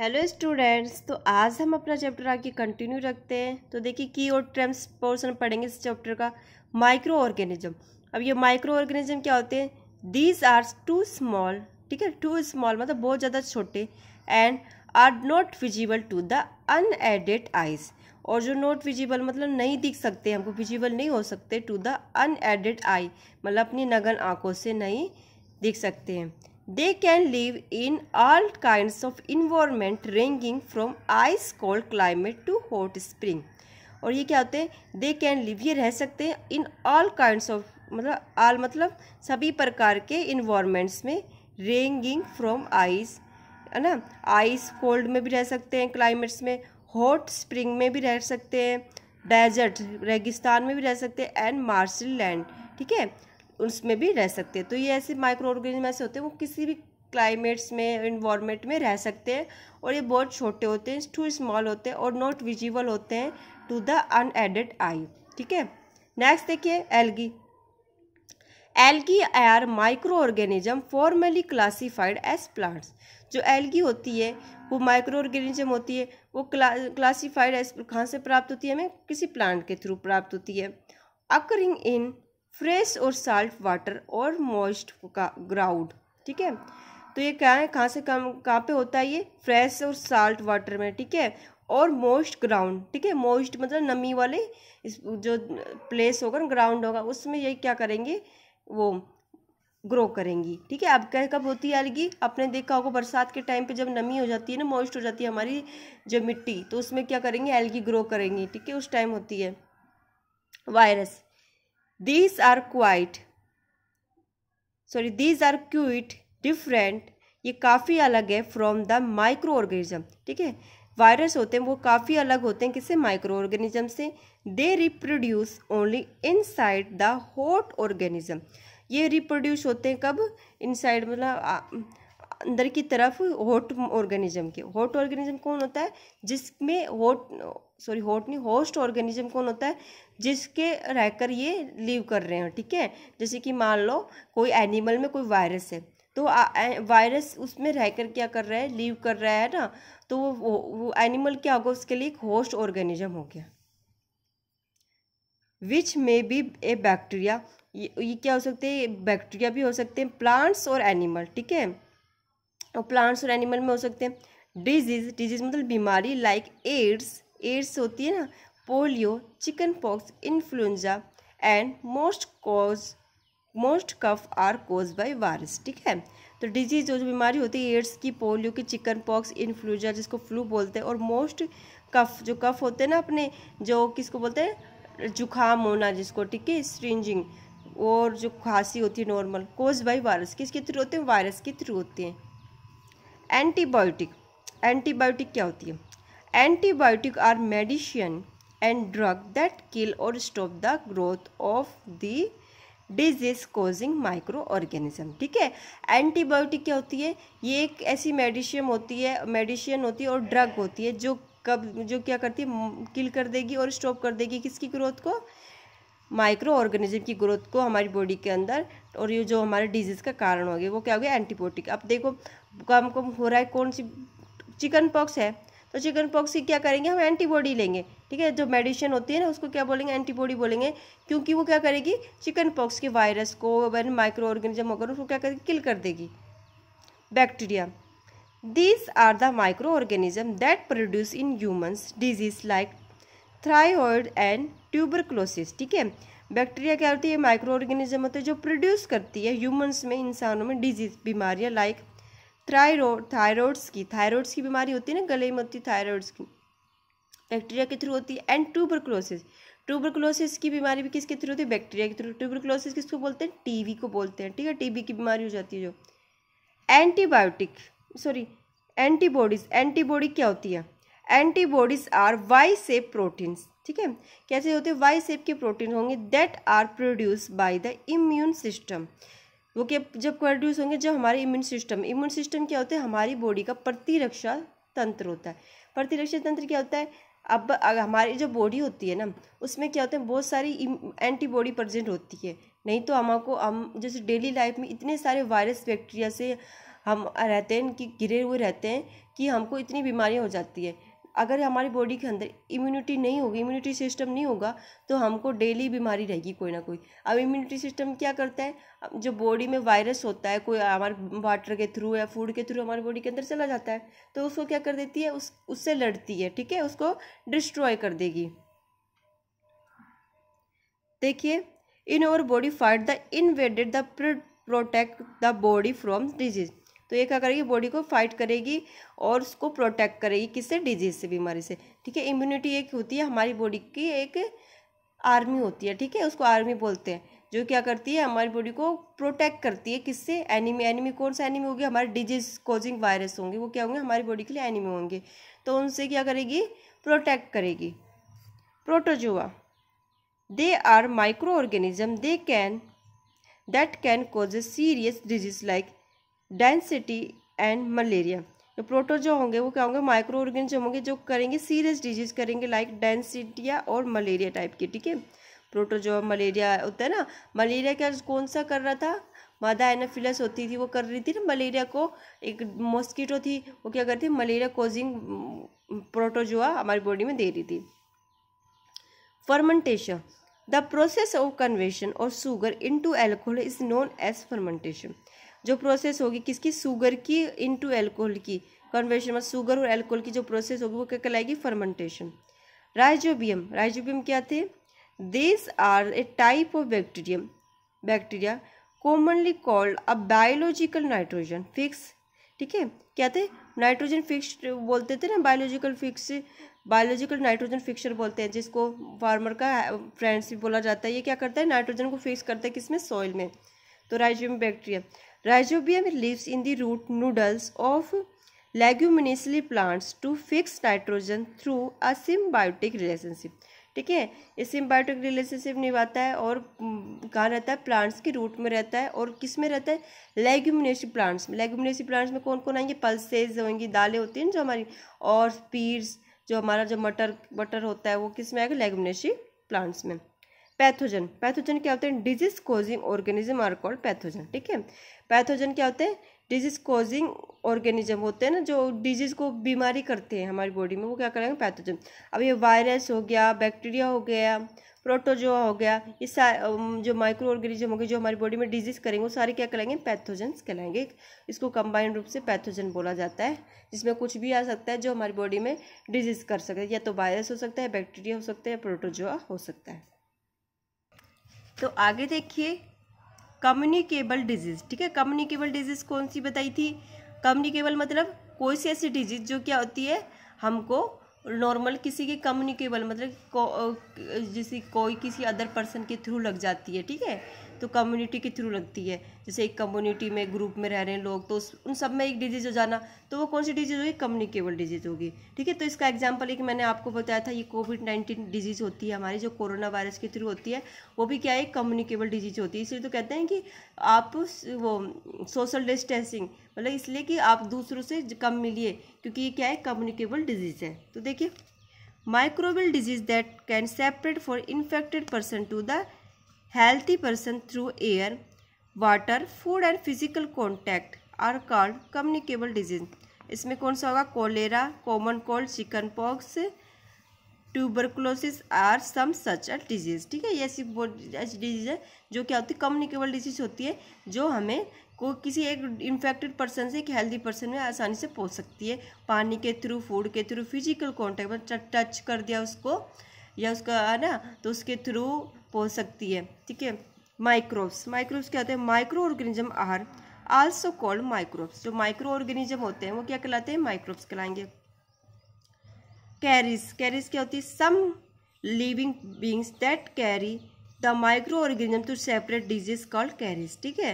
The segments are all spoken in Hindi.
हेलो स्टूडेंट्स तो आज हम अपना चैप्टर आगे कंटिन्यू रखते हैं तो देखिए की और ट्रम्स पोर्सन पढ़ेंगे इस चैप्टर का माइक्रो ऑर्गेनिज्म अब ये माइक्रो ऑर्गेनिज्म क्या होते हैं दीज आर टू स्मॉल ठीक है टू स्मॉल मतलब बहुत ज़्यादा छोटे and are not visible to the unaided eyes और जो नॉट विजिबल मतलब नहीं दिख सकते हमको विजिबल नहीं हो सकते टू द अनएडेड आई मतलब अपनी नगन आँखों से नहीं दिख सकते हैं They can live in all kinds of environment ranging from ice cold climate to hot spring. और ये क्या होते हैं दे कैन लिव ये रह सकते हैं इन ऑल काइंड ऑफ मतलब आल मतलब सभी प्रकार के इन्वामेंट्स में रेंगिंग फ्रॉम आइस है ना आइस कोल्ड में भी रह सकते हैं क्लाइमेट्स में हॉट स्प्रिंग में भी रह सकते हैं डेजर्ट रेगिस्तान में भी रह सकते हैं एंड मार्शल लैंड ठीक है उसमें भी रह सकते हैं तो ये ऐसे माइक्रो ऑर्गेनिज्म ऐसे होते हैं वो किसी भी क्लाइमेट्स में इन्वामेंट में रह सकते हैं और ये बहुत छोटे होते हैं टू स्मॉल होते हैं और नॉट विजिबल होते हैं टू द अनएडेड आई ठीक है नेक्स्ट देखिए algae algae are microorganism formerly classified as plants जो एलगी होती है वो माइक्रो ऑर्गेनिज्म होती है वो क्ला क्लासीफाइड एज कहाँ से प्राप्त होती है हमें किसी प्लांट के थ्रू प्राप्त होती है अकरिंग इन फ्रेश और साल्ट वाटर और मॉइस्ट ग्राउंड ठीक है तो ये क्या है कहाँ से कम कहाँ पे होता है ये फ्रेश और साल्ट वाटर में ठीक है और मोस्ट ग्राउंड ठीक है मोस्ट मतलब नमी वाले इस जो प्लेस होगा ना ग्राउंड होगा उसमें ये क्या करेंगे वो ग्रो करेंगी ठीक है अब क्या कब होती है अलगी आपने देखा होगा बरसात के टाइम पे जब नमी हो जाती है ना मॉइस्ट हो जाती है हमारी जो मिट्टी तो उसमें क्या करेंगे एलगी ग्रो करेंगी ठीक है उस टाइम होती है virus these are quite sorry these are quite different ये काफ़ी अलग है फ्रॉम द माइक्रो ऑर्गेनिज्म ठीक है वायरस होते हैं वो काफ़ी अलग होते हैं किसे माइक्रो ऑर्गेनिज्म से they reproduce only inside the host organism ये रिप्रोड्यूस होते हैं कब इन साइड मतलब अंदर की तरफ हॉट ऑर्गेनिज्म के हॉट ऑर्गेनिज्म कौन होता है जिसमें हॉट सॉरी होट नहीं होस्ट ऑर्गेनिज्म कौन होता है जिसके रहकर ये लीव कर रहे हैं ठीक है जैसे कि मान लो कोई एनिमल में कोई वायरस है तो वायरस उसमें रहकर क्या कर रहा है लीव कर रहा है ना तो वो वो, एनिमल क्या होगा उसके लिए एक होस्ट ऑर्गेनिज्म हो गया विच मे बी ए बैक्टीरिया ये क्या हो सकते हैं बैक्टीरिया भी हो सकते हैं प्लांट्स और एनिमल ठीक है और प्लांट्स और एनिमल में हो सकते हैं डिजीज डिजीज मतलब बीमारी लाइक एड्स एड्स होती है ना polio chickenpox influenza and most cause most cough are caused by virus ठीक है तो डिजीज जो बीमारी होती है एड्स की पोलियो की चिकन पॉक्स इन्फ्लुजा जिसको फ्लू बोलते हैं और मोस्ट कफ जो कफ होते हैं ना अपने जो किसको बोलते हैं जुखाम होना जिसको ठीक है स्ट्रिंजिंग और जो खांसी होती है नॉर्मल कोज बाई वायरस किसके थ्रू होते हैं वायरस के थ्रू होते हैं एंटीबायोटिक एंटीबायोटिक क्या होती है antibiotic are medicine and drug that kill और stop the growth of the disease causing microorganism ठीक है एंटीबायोटिक क्या होती है ये एक ऐसी मेडिशियम होती है मेडिशियन होती है और ड्रग होती है जो कब जो क्या करती है किल कर देगी और स्टॉप कर देगी किसकी ग्रोथ को माइक्रो ऑर्गेनिज्म की ग्रोथ को हमारी बॉडी के अंदर और ये जो हमारे डिजीज़ का कारण हो गया वो क्या हो गया एंटीबायोटिक अब देखो कम हो रहा है कौन सी चिकन पॉक्स है तो चिकन पॉक्स की क्या करेंगे हम एंटीबॉडी लेंगे ठीक है जो मेडिसिन होती है ना उसको क्या बोलेंगे एंटीबॉडी बोलेंगे क्योंकि वो क्या करेगी चिकन पॉक्स के वायरस को माइक्रो ऑर्गेनिज्म होकर उसको क्या करेगी किल कर देगी bacteria these are the microorganism that produce in humans disease like typhoid and tuber ठीक है बैक्टीरिया क्या होती है माइक्रो ऑर्गेनिज्म होते हैं जो प्रोड्यूस करती है ह्यूमन्स में इंसानों में डिजीज बीमारियाँ लाइक थायरॉयड थायरॉयड्स की थायरॉयड्स की बीमारी होती है ना गले में होती थायरॉयड्स की बैक्टीरिया के थ्रू होती है एंड ट्यूबरक्लोसिस ट्यूबरक्लोसिस की बीमारी भी किसके थ्रू होती है बैक्टीरिया के थ्रू ट्यूबरक्लोसिस किसको बोलते हैं टीवी को बोलते हैं ठीक है टीबी की बीमारी हो जाती है जो एंटीबायोटिक सॉरी एंटीबॉडीज एंटीबॉडी क्या होती है antibodies are Y shape proteins ठीक है कैसे होते हैं वाई सेप के प्रोटीन होंगे that are produce by the immune system वो क्या जब प्रोड्यूस होंगे जब हमारे इम्यून सिस्टम इम्यून सिस्टम क्या होता है हमारी बॉडी का प्रतिरक्षा तंत्र होता है प्रतिरक्षा तंत्र क्या होता है अब हमारी जो बॉडी होती है ना उसमें क्या होता है बहुत सारी एंटीबॉडी प्रजेंट होती है नहीं तो हमको हम जैसे डेली लाइफ में इतने सारे वायरस बैक्टीरिया से हम रहते हैं कि गिरे हुए रहते हैं कि हमको इतनी बीमारियाँ हो जाती है अगर हमारी बॉडी के अंदर इम्यूनिटी नहीं होगी इम्यूनिटी सिस्टम नहीं होगा तो हमको डेली बीमारी रहेगी कोई ना कोई अब इम्यूनिटी सिस्टम क्या करता है जो बॉडी में वायरस होता है कोई हमारे वाटर के थ्रू या फूड के थ्रू हमारी बॉडी के अंदर चला जाता है तो उसको क्या कर देती है उस उससे लड़ती है ठीक है उसको डिस्ट्रॉय कर देगी देखिए in our body fight the invaded the protect the body from disease तो ये क्या करेगी बॉडी को फाइट करेगी और उसको प्रोटेक्ट करेगी किससे डिजीज से बीमारी से ठीक है इम्यूनिटी एक होती है हमारी बॉडी की एक आर्मी होती है ठीक है उसको आर्मी बोलते हैं जो क्या करती है हमारी बॉडी को प्रोटेक्ट करती है किससे एनिमी एनिमी कौन सा एनिमी होगी हमारे डिजीज कॉजिंग वायरस होंगे वो क्या होंगे हमारी बॉडी के लिए एनिमी होंगे तो उनसे क्या करेगी प्रोटेक्ट करेगी protozoa they are microorganism they can that can cause serious disease like डेंसिटी एंड मलेरिया तो प्रोटोजो होंगे वो क्या होंगे माइक्रो ऑर्गेनिज्म होंगे जो करेंगे सीरियस डिजीज करेंगे लाइक डेंसिटिया और मलेरिया टाइप के ठीक है प्रोटोजो मलेरिया होता है ना मलेरिया क्या कौन सा कर रहा था मादा एनाफिलस होती थी वो कर रही थी ना मलेरिया को एक मॉस्किटो थी वो क्या करती मलेरिया कोजिंग प्रोटोजोआ हमारी बॉडी में दे रही थी fermentation the process of conversion और in into alcohol is known as fermentation जो प्रोसेस होगी किसकी सुगर की इनटू अल्कोहल की कन्वर्शन मतलब सुगर और अल्कोहल की जो प्रोसेस होगी वो क्या कहलाएगी फर्मेंटेशन राइजोबियम राइजोबियम क्या थे this are a type of bacterium bacteria commonly called a biological nitrogen fix ठीक है क्या थे नाइट्रोजन फिक्स बोलते थे ना biological fix biological nitrogen fixer बोलते हैं जिसको फार्मर का फ्रेंड्स भी बोला जाता है ये क्या करता है नाइट्रोजन को फिक्स करता है किसमें सॉइल में तो rhizobium bacteria rhizobium lives in the root nodules of leguminous plants to fix nitrogen through a symbiotic relationship ठीक है ये सिम्बायोटिक रिलेशनशिप निभाता है और कहाँ रहता है प्लांट्स के रूट में रहता है और किस में रहता है लेग्यूमिनेसी प्लांट्स में लेग्यूमिनेसी प्लांट्स में कौन कौन आएंगे पल्सेज होंगी दालें होती हैं जो हमारी और पीड्स जो हमारा जो मटर मटर होता है वो किस में आएगा लेग्यूमिनेसी प्लांट्स में पैथोजन पैथोजन क्या होते हैं disease causing organism are called pathogen ठीक है पैथोजन क्या होते हैं डिजीज कोजिंग ऑर्गेनिज्म होते हैं ना जो डिजीज को बीमारी करते हैं हमारी बॉडी में वो क्या करेंगे पैथोजन अब ये वायरस हो गया बैक्टीरिया हो गया प्रोटोजोआ हो गया ये जो माइक्रो ऑर्गेनिज्म होंगे जो हमारी बॉडी में डिजीज करेंगे वो सारे क्या कहलाएंगे पैथोजन कहलाएंगे इसको कंबाइंड रूप से पैथोजन बोला जाता है जिसमें कुछ भी आ सकता है जो हमारी बॉडी में डिजीज कर सकते हैं या तो वायरस हो सकता है बैक्टीरिया हो सकता है या प्रोटोजोआ हो सकता है तो आगे देखिए कम्युनिकेबल डिजीज़ ठीक है कम्युनिकेबल डिजीज़ कौन सी बताई थी कम्युनिकेबल मतलब कोई सी ऐसी डिजीज़ जो क्या होती है हमको नॉर्मल किसी के कम्युनिकेबल मतलब को, जैसे कोई किसी अदर पर्सन के थ्रू लग जाती है ठीक है तो कम्युनिटी के थ्रू लगती है जैसे एक कम्युनिटी में ग्रुप में रह रहे हैं लोग तो उन सब में एक डिजीज़ हो जाना तो वो कौन सी डिजीज़ होगी कम्युनिकेबल डिजीज़ होगी ठीक है तो इसका एग्जाम्पल एक मैंने आपको बताया था ये कोविड नाइन्टीन डिजीज़ होती है हमारी जो कोरोना वायरस के थ्रू होती है वो भी क्या है कम्युनिकेबल डिजीज़ होती है इसलिए तो कहते हैं कि आप वो सोशल डिस्टेंसिंग मतलब इसलिए कि आप दूसरों से कम मिलिए क्योंकि ये क्या है कम्युनिकेबल डिजीज़ है तो देखिए microbial disease that can separate for infected person to the healthy person through air, water, food and physical contact are called communicable disease. इसमें कौन सा होगा cholera common cold chickenpox tuberculosis are some such a disease ठीक है ये ऐसी ऐसी डिजीज़ है जो क्या होती है कम्युनिकेबल डिजीज होती है जो हमें को किसी एक इन्फेक्टेड पर्सन से एक हेल्दी पर्सन में आसानी से पहुंच सकती है पानी के थ्रू फूड के थ्रू फिजिकल कॉन्टैक्ट में टच कर दिया उसको या उसका है ना तो उसके थ्रू पहुँच सकती है ठीक है माइक्रोब्स माइक्रोब्स क्या होते हैं microorganism are also called microbes जो माइक्रो ऑर्गेनिज्म होते हैं वो क्या कहलाते हैं माइक्रोब्स कहलाएंगे कैरीज कैरीज क्या होती है some living beings that carry the microorganism to separate disease called carriers ठीक है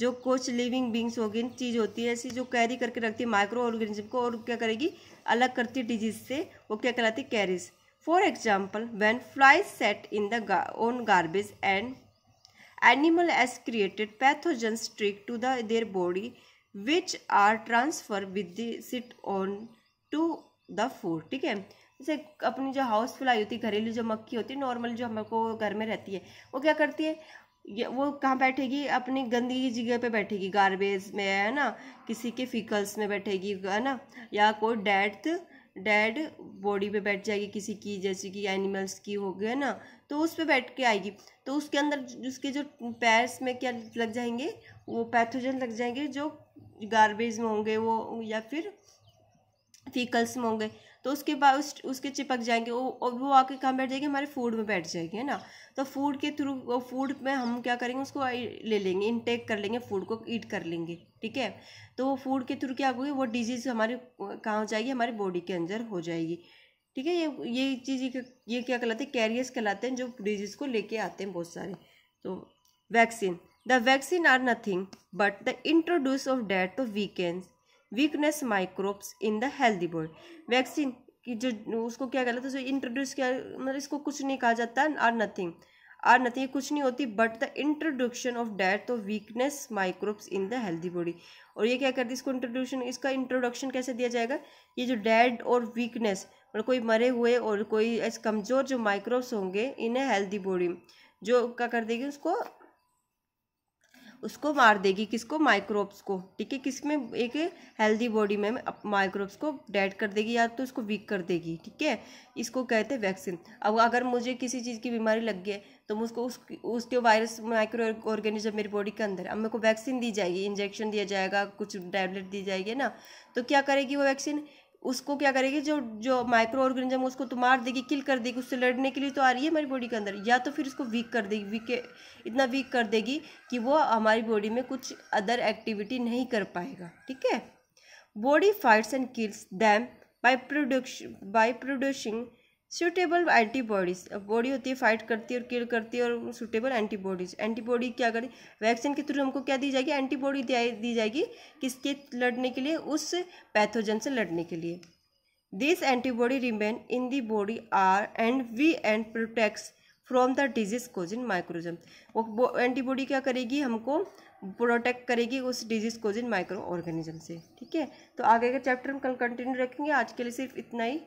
जो कुछ लिविंग बींग्स होगी चीज़ होती है ऐसी जो कैरी करके रखती है माइक्रो ऑर्गेनिज्म को और क्या करेगी अलग करती है डिजीज से वो क्या कहलाती है carriers For example, when flies set in the gar on garbage and animal has created pathogens streak to the, their body which are transferred with the sit on to the food ठीक है जैसे अपनी जो हाउस फ्लाई होती है घरेलू जो मक्खी होती है नॉर्मल जो हमको घर में रहती है वो क्या करती है ये वो कहाँ बैठेगी अपनी गंदी जगह पे बैठेगी गार्बेज में है ना किसी के फिकल्स में बैठेगी है ना या कोई डेथ डेड बॉडी पे बैठ जाएगी किसी की जैसे कि एनिमल्स की हो गया ना तो उस पे बैठ के आएगी तो उसके अंदर उसके जो पैर्स में क्या लग जाएंगे वो पैथोजन लग जाएंगे जो गार्बेज में होंगे वो या फिर फीकल्स में होंगे तो उसके बाद उस, उसके चिपक जाएंगे और वो आके कहाँ बैठ जाएंगे हमारे फूड में बैठ जाएंगे है ना तो फूड के थ्रू वो फूड में हम क्या करेंगे उसको ले लेंगे इनटेक कर लेंगे फूड को ईट कर लेंगे ठीक है तो वो फूड के थ्रू क्या होगी वो डिजीज़ हमारे कहाँ हो जाएगी हमारी बॉडी के अंदर हो जाएगी ठीक है ये ये चीज़ ये क्या कहलाते हैं कैरियर्स कहलाते हैं जो डिजीज़ को लेके आते हैं बहुत सारे तो vaccine the vaccine are nothing but the introduce of dead to weekends weakness microbes in the healthy body vaccine की जो उसको क्या कहता है इंट्रोड्यूस किया मतलब इसको कुछ नहीं कहा जाता आर नथिंग आर नथिंग कुछ नहीं होती but the introduction of dead to weakness microbes in the healthy body और ये क्या करती है इसको इंट्रोड्यूशन इसका इंट्रोडक्शन कैसे दिया जाएगा ये जो डेड और वीकनेस और मतलब कोई मरे हुए और कोई ऐसे कमज़ोर जो माइक्रोब्स होंगे इन ए हेल्दी बॉडी जो क्या कर देगी उसको उसको मार देगी किसको माइक्रोब्स को ठीक है किस में एक हेल्दी बॉडी में माइक्रोब्स को डेड कर देगी या तो उसको वीक कर देगी ठीक है इसको कहते हैं वैक्सीन अब अगर मुझे किसी चीज़ की बीमारी लग गई तो मुझको उस उसके वायरस माइक्रो ऑर्गेनिज्म मेरी बॉडी के अंदर अब मेरे को वैक्सीन दी जाएगी इंजेक्शन दिया जाएगा कुछ टैबलेट दी जाएगी ना तो क्या करेगी वो वैक्सीन उसको क्या करेगी जो जो माइक्रो ऑर्गेनिज्म उसको तो मार देगी किल कर देगी उससे लड़ने के लिए तो आ रही है हमारी बॉडी के अंदर या तो फिर उसको वीक कर देगी वीक इतना वीक कर देगी कि वो हमारी बॉडी में कुछ अदर एक्टिविटी नहीं कर पाएगा ठीक है body fights and kills them by produce by producing suitable antibodies body होती है फाइट करती है और किल करती है और सूटेबल एंटीबॉडीज एंटीबॉडी क्या करें वैक्सीन के थ्रू हमको क्या दी जाएगी एंटीबॉडी दी जाएगी किसके लड़ने के लिए उस पैथोजन से लड़ने के लिए this antibody remain in the body are and we and protects from the disease causing microorganism वो एंटीबॉडी क्या करेगी हमको प्रोटेक्ट करेगी उस डिजीज कोजिन माइक्रो ऑर्गेनिज्म से ठीक है तो आगे का चैप्टर हम कल कंटिन्यू रखेंगे आज के लिए सिर्फ इतना ही